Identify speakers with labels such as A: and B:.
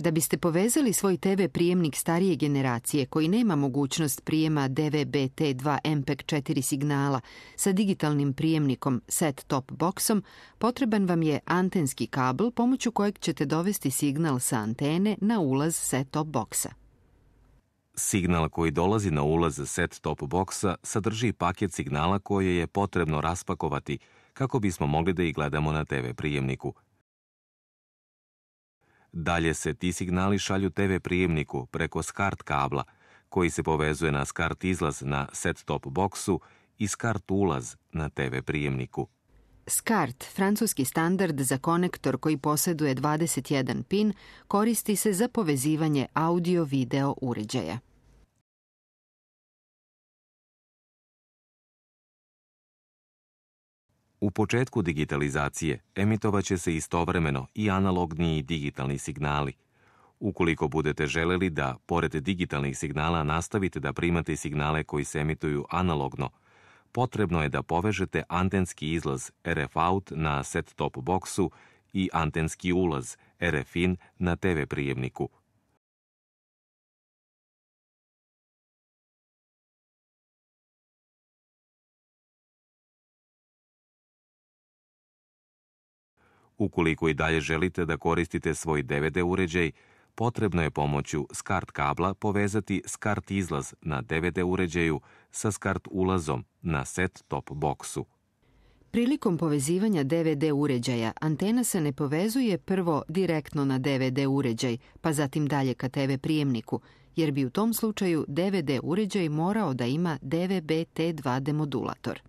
A: Da biste povezali svoj TV prijemnik starije generacije koji nema mogućnost prijema DVB-T2 MPEG-4 signala sa digitalnim prijemnikom set-top boxom, potreban vam je antenski kabel pomoću kojeg ćete dovesti signal sa antene na ulaz set-top boxa.
B: Signal koji dolazi na ulaz set-top boxa sadrži paket signala koje je potrebno raspakovati kako bismo mogli da ih gledamo na TV prijemniku – Dalje se ti signali šalju TV prijemniku preko SCART kabla, koji se povezuje na SCART izlaz na set-top boksu i SCART ulaz na TV prijemniku.
A: SCART, francuski standard za konektor koji posjeduje 21 pin, koristi se za povezivanje audio-video uređaja.
B: U početku digitalizacije će se istovremeno i analogni i digitalni signali. Ukoliko budete želeli da, pored digitalnih signala, nastavite da primate signale koji se emituju analogno, potrebno je da povežete antenski izlaz RF-out na set-top boksu i antenski ulaz RF-in na TV prijemniku – Ukoliko i dalje želite da koristite svoj DVD uređaj, potrebno je pomoću SCART kabla povezati SCART izlaz na DVD uređaju sa SCART ulazom na set-top boksu.
A: Prilikom povezivanja DVD uređaja, antena se ne povezuje prvo direktno na DVD uređaj, pa zatim dalje ka TV prijemniku, jer bi u tom slučaju DVD uređaj morao da ima
B: DVB-T2 demodulator.